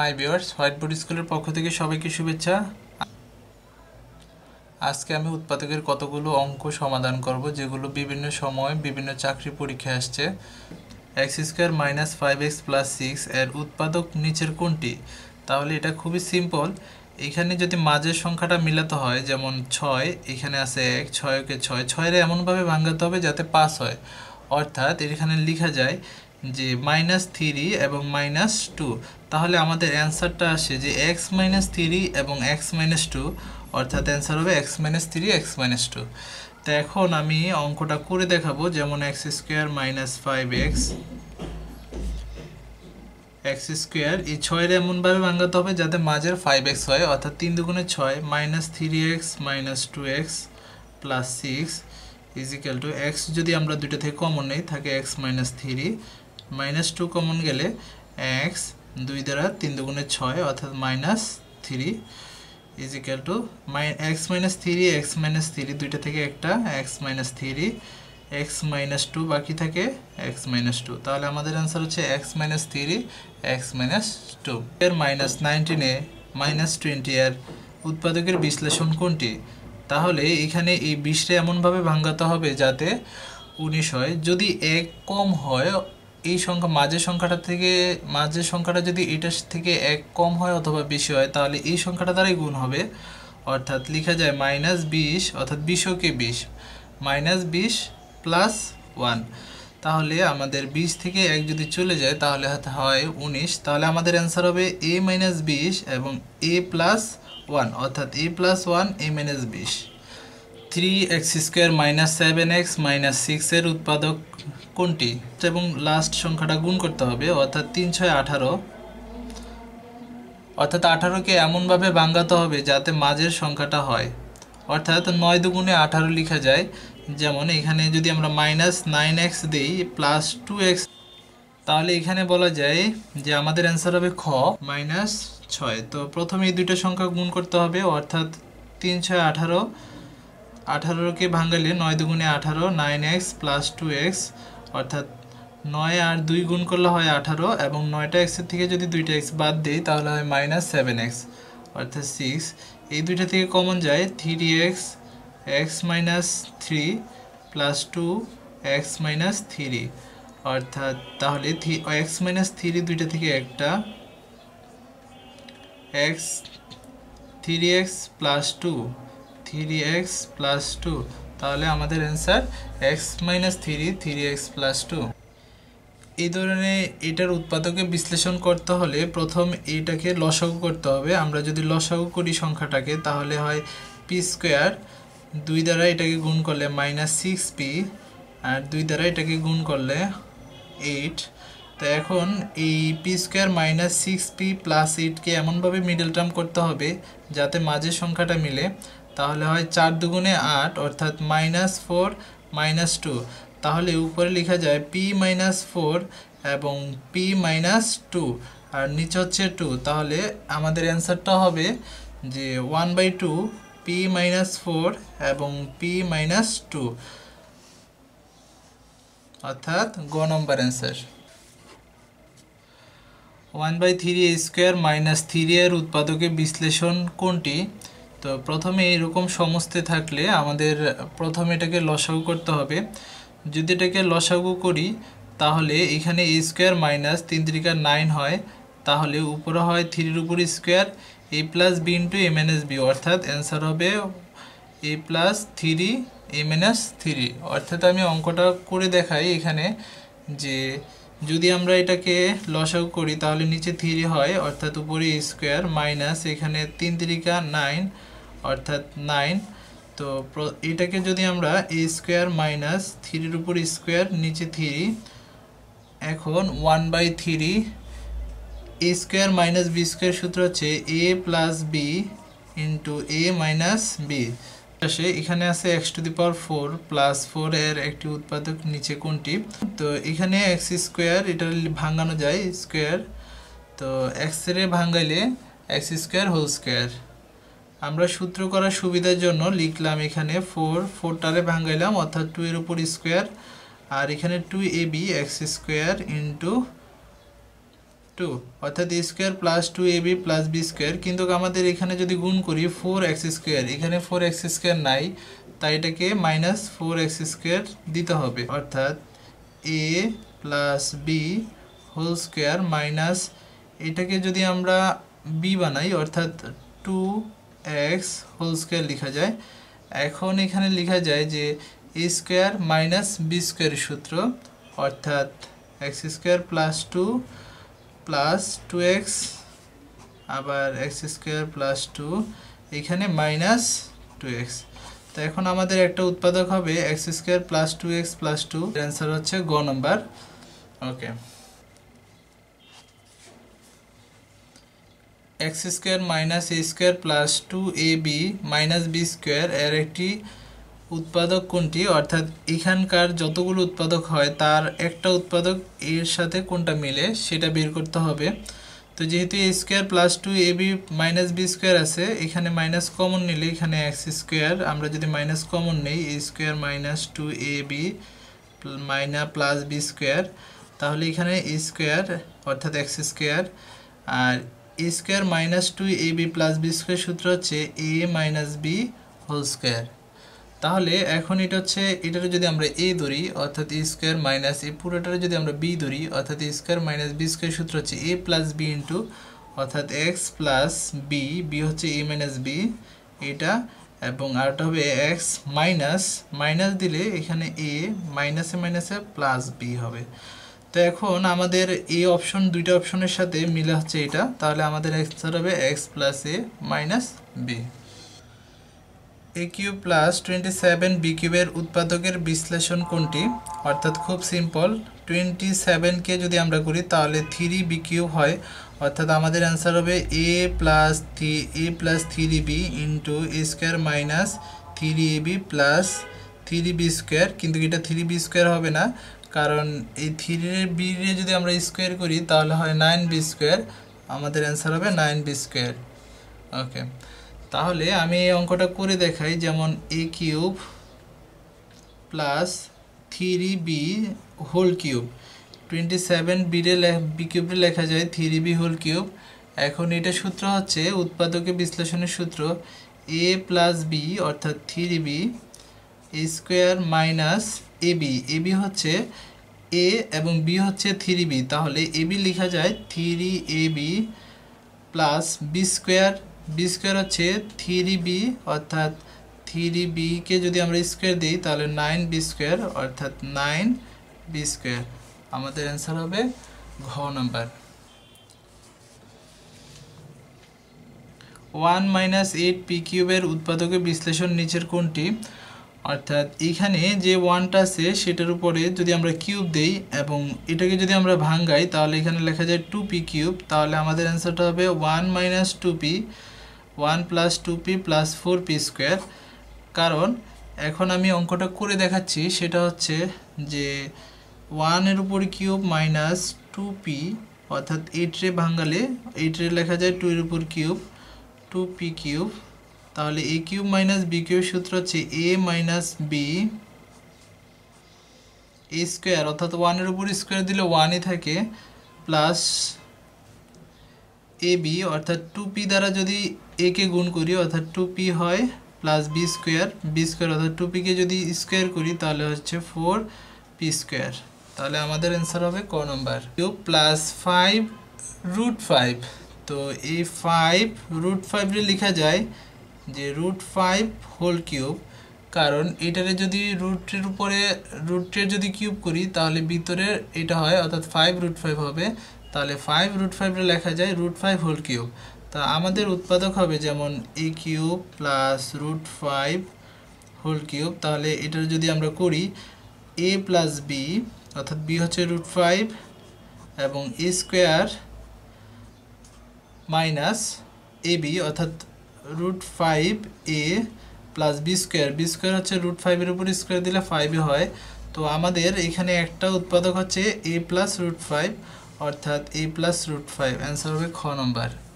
high বিয়ার্স white board স্কুলের পক্ষ থেকে সবাইকে শুভেচ্ছা আজকে আমি উৎপাদকের কতগুলো অঙ্ক সমাধান করব যেগুলো বিভিন্ন সময়ে বিভিন্ন চাকরি পরীক্ষায় আসছে x square minus five x plus six এর উৎপাদক নিচের কোনটি তাহলে এটা খুবই সিম্পল এখানে যদি মাঝের সংখ্যাটা মিলাতে হয় যেমন ছয় এখানে আছে এক ছয়কে ছয় ছয়ের এমনভাবে ভাঙাতে হবে যাতে পাস হয় অর্থাৎ এখানে লেখা যায় যে মাইনাস থ্রি এবং মাইনাস টু তাহলে আমাদের অ্যান্সারটা আসে যে এক্স মাইনাস থ্রি এবং এক্স মাইনাস টু অর্থাৎ অ্যান্সার হবে x minus three x minus two তো এখন আমি অঙ্কটা করে দেখাবো যেমন x square minus five x x square এই ছয়ের এমনভাবে ভাঙাতে হবে যাতে মাঝের ফাইভ এক্স হয় অর্থাৎ তিন দুগুণে ছয় minus three x minus two x plus six equal to x যদি আমরা দুইটা থেকে কমন নেই থাকে x minus three minus two common গেলে এক্স দুই দ্বারা তিন দুগুণে ছয় অর্থাৎ মাইনাস থ্রি ইজিক্যাল টু মাই x minus three x minus three দুইটা থেকে একটা x minus three x minus two বাকি থাকে এক্স মাইনাস টু তাহলে আমাদের অ্যান্সার হচ্ছে x minus three x minus two এর মাইনাস নাইনটিনে মাইনাস টোয়েন্টি আর উৎপাদকের বিশ্লেষণ কোনটি তাহলে এখানে এই বিশটা এমনভাবে ভাঙ্গাতে হবে যাতে উনিশ হয় যদি এক কম হয় এই সংখ্যা মাঝের সংখ্যাটা থেকে মাঝের সংখ্যাটা যদি এটার থেকে এক কম হয় অথবা বেশি হয় তাহলে এই সংখ্যাটা দ্বারাই গুণ হবে অর্থাৎ লেখা যায় মাইনাস বিশ অর্থাৎ বিশকে বিশ মাইনাস বিশ প্লাস ওয়ান তাহলে আমাদের বিশ থেকে এক যদি চলে যায় তাহলে হয় উনিশ তাহলে আমাদের অ্যান্সার হবে এ মাইনাস বিশ এবং এ প্লাস ওয়ান অর্থাৎ a plus one a minus বিশ three x square minus seven x minus সিক্সের উৎপাদক কোনটি এবং লাস্ট সংখ্যাটা গুণ করতে হবে অর্থাৎ তিন ছয় আঠারো অর্থাৎ আঠারোকে এমনভাবে বাঙ্গাতে হবে যাতে মাঝের সংখ্যাটা হয় অর্থাৎ নয় দুগুণে আঠারো লিখা যায় যেমন এখানে যদি আমরা মাইনাস নাইন এক্স দিই প্লাস টু এক্স তাহলে এখানে বলা যায় যে আমাদের অ্যান্সার হবে খ মাইনাস ছয় তো প্রথমে এই দুইটা সংখ্যা গুণ করতে হবে অর্থাৎ তিন ছয় আঠারো আঠারোকে ভাঙালে নয় দুগুণে আঠারো nine x plus two x অর্থাৎ নয় আর দুই গুণ করলে হয় আঠারো এবং নয়টা এক্সের থেকে যদি দুইটা এক্স বাদ দিই তাহলে হয় মাইনাস সেভেন এক্স অর্থাৎ সিক্স এই দুইটা থেকে কমন যায় three x x minus three plus two x minus three অর্থাৎ তাহলে থ্রি এক্স মাইনাস থ্রি দুইটা থেকে একটা x three x plus two three x plus two তাহলে আমাদের answer x minus three three x plus two এই ধরনের এটার উৎপাদকে বিশ্লেষণ করতে হলে প্রথম এটাকে লসাগু করতে হবে আমরা যদি লসাগু করি সংখ্যাটাকে তাহলে হয় পি স্কোয়ার দুই দ্বারা এটাকে গুণ করলে মাইনাস সিক্স পি আর দুই দ্বারা এটাকে গুণ করলে এইট তো এখন এই p square minus six p plus এইটকে এমনভাবে মিডল টার্ম করতে হবে যাতে মাঝের সংখ্যাটা মিলে তাহলে হয় চার দুগুণে আট অর্থাৎ মাইনাস ফোর মাইনাস টু তাহলে উপরে লেখা যায় পি মাইনাস ফোর এবং পি মাইনাস টু আর নিচে হচ্ছে টু তাহলে আমাদের অ্যান্সারটা হবে যে one by two p minus four এবং পি মাইনাস টু অর্থাৎ গ number answer one by three square minus three এর উৎপাদকে বিশ্লেষণ কোনটি তো প্রথমে এরকম সমস্তে থাকলে আমাদের প্রথমে এটাকে লসাগু করতে হবে যদি এটাকে লসাগু করি তাহলে এখানে এ স্কোয়ার মাইনাস তিন তিরিকা নাইন হয় তাহলে উপরে হয় থ্রির উপর square a plus b into m n b অর্থাৎ অ্যান্সার হবে এ প্লাস থ্রি এমএনএস থ্রি অর্থাৎ আমি অঙ্কটা করে দেখাই এখানে যে যদি আমরা এটাকে লসাউ করি তাহলে নিচে থ্রি হয় অর্থাৎ উপরে স্কোয়ার মাইনাস এখানে তিন তিরিকা নাইন অর্থাৎ নাইন তো এটাকে যদি আমরা এ স্কোয়ার মাইনাস থ্রির উপর স্কোয়ার নিচে থ্রি এখন one by three a square minus b square সূত্র হচ্ছে a plus b into a minus b আসে এখানে আছে x to the power four plus four এর একটি উৎপাদক নিচে কোনটি তো এখানে এক্স স্কোয়ার এটা ভাঙানো যায় স্কোয়ার তো এক্স রে ভাঙ্গাইলে এক্স স্কোয়ার হোল স্কোয়ার আমরা সূত্র করার সুবিধার জন্য লিখলাম এখানে ফোর ফোরটারে ভাঙাইলাম অর্থাৎ টু এর উপর স্কোয়ার আর এখানে two a b x square into two অর্থাৎ a square plus two a b plus b square কিন্তু আমাদের এখানে যদি গুণ করি ফোর এক্স স্কোয়ার এখানে ফোর এক্স স্কোয়ার নাই তাই এটাকে মাইনাস ফোর এক্স স্কোয়ার দিতে হবে অর্থাৎ a plus b whole square minus এটাকে যদি আমরা বি বানাই অর্থাৎ টু এক্স হোল স্কোয়ার লেখা যায় এখন এখানে লেখা যায় যে a square minus b square সূত্র অর্থাৎ x square plus two plus two x আবার এক্স স্কোয়ার প্লাস টু এখানে মাইনাস টু এক্স তো এখন আমাদের একটা উৎপাদক হবে x square plus two x plus two answer হচ্ছে গ number okay x square minus a square plus two a b minus b square এর একটি উৎপাদক কোনটি অর্থাৎ এখানকার যতগুলো উৎপাদক হয় তার একটা উৎপাদক এর সাথে কোনটা মিলে সেটা বের করতে হবে তো যেহেতু a square plus two a b minus b square আছে এখানে মাইনাস কমন নিলে এখানে এক্স স্কোয়ার আমরা যদি মাইনাস কমন নিই a square minus two a b minus plus b square তাহলে এখানে এ স্কোয়ার অর্থাৎ এক্স স্কোয়ার আর square minus two a b plus b square সূত্র হচ্ছে a minus b whole square তাহলে এখন এটা হচ্ছে এটার যদি আমরা এ ধরি অর্থাৎ স্কোয়ার মাইনাস এ পুরোটার যদি আমরা বি ধরি অর্থাৎ স্কোয়ার মাইনাস বি স্কোয়ার সূত্র হচ্ছে এ প্লাস বি ইন্টু অর্থাৎ এক্স প্লাস বি বি হচ্ছে এ মাইনাস বি এটা এবং আরটা হবে এক্স মাইনাস মাইনাস দিলে এখানে এ মাইনাসে মাইনাসে প্লাস বি হবে তো এখন আমাদের এই অপশন দুইটা অপশনের সাথে মিলে হচ্ছে এটা তাহলে আমাদের অ্যান্সার হবে x plus a minus b a cube plus twenty seven b কিউবের উৎপাদকের বিশ্লেষণ কোনটি অর্থাৎ খুব সিম্পল টোয়েন্টি সেভেনকে যদি আমরা করি তাহলে থ্রি বি কিউব হয় অর্থাৎ আমাদের অ্যান্সার হবে a plus three a plus three b into a square minus three a b plus three b square কিন্তু এটা থ্রি বি স্কোয়ার হবে না কারণ এই থ্রির বিরে যদি আমরা স্কোয়ার করি তাহলে হয় নাইন বি স্কোয়ার আমাদের অ্যান্সার হবে নাইন বি স্কোয়ার ওকে তাহলে আমি এই অঙ্কটা করে দেখাই যেমন a cube plus three b whole cube twenty seven বিরে বি কিউবরে লেখা যায় থ্রি বি হোল কিউব এখন এটা সূত্র হচ্ছে উৎপাদকে বিশ্লেষণের সূত্র এ প্লাস বি অর্থাৎ three b square minus a b a b হচ্ছে এ এবং বি হচ্ছে থ্রি বি তাহলে এবি লেখা যায় three a b plus b square b square হচ্ছে থ্রি বি অর্থাৎ থ্রি বিকে যদি আমরা স্কোয়ার দিই তাহলে নাইন বি স্কোয়ার অর্থাৎ নাইন বি স্কোয়ার আমাদের অ্যান্সার হবে ঘ number one minus eight p কিউবের উৎপাদকের বিশ্লেষণ নিচের কোনটি অর্থাৎ এখানে যে ওয়ানটা আছে সেটার উপরে যদি আমরা কিউব দেই এবং এটাকে যদি আমরা ভাঙ্গাই তাহলে এখানে লেখা যায় টু পি কিউব তাহলে আমাদের অ্যান্সারটা হবে one minus two p one plus two p plus four p square কারণ এখন আমি অঙ্কটা করে দেখাচ্ছি সেটা হচ্ছে যে ওয়ানের উপর কিউব মাইনাস টু পি অর্থাৎ এইট রে ভাঙ্গালে এইট রে লেখা যায় টু এর উপর কিউব টু পি কিউব তাহলে a cube minus b cube সূত্র হচ্ছে a minus b a square অর্থাৎ ওয়ানের উপর স্কোয়ার দিলে ওয়ানই থাকে প্লাস এ বি অর্থাৎ টু পি দ্বারা যদি এ কে গুণ করি অর্থাৎ টু পি হয় plus b square b square অর্থাৎ টু পিকে যদি স্কোয়ার করি তাহলে হচ্ছে ফোর পি স্কোয়ার তাহলে আমাদের অ্যান্সার হবে ক number cube plus five root five তো এই ফাইভ রুট ফাইভে লেখা যায় যে রুট ফাইভ হোল কিউব কারণ এটারে যদি রুটের উপরে রুটের যদি কিউব করি তাহলে ভিতরে এটা হয় অর্থাৎ ফাইভ রুট ফাইভ হবে তাহলে ফাইভ রুট ফাইভটা লেখা যায় রুট ফাইভ হোল কিউব তা আমাদের উৎপাদক হবে যেমন a cube plus root five whole cube তাহলে এটার যদি আমরা করি এ প্লাস বি অর্থাৎ বি হচ্ছে রুট ফাইভ এবং a square minus a b অর্থাৎ root five a plus b square b square হচ্ছে রুট ফাইভের উপর স্কোয়ার দিলে ফাইভে হয় তো আমাদের এখানে একটা উৎপাদক হচ্ছে এ প্লাস রুট ফাইভ অর্থাৎ a plus root five answer হবে খ নম্বর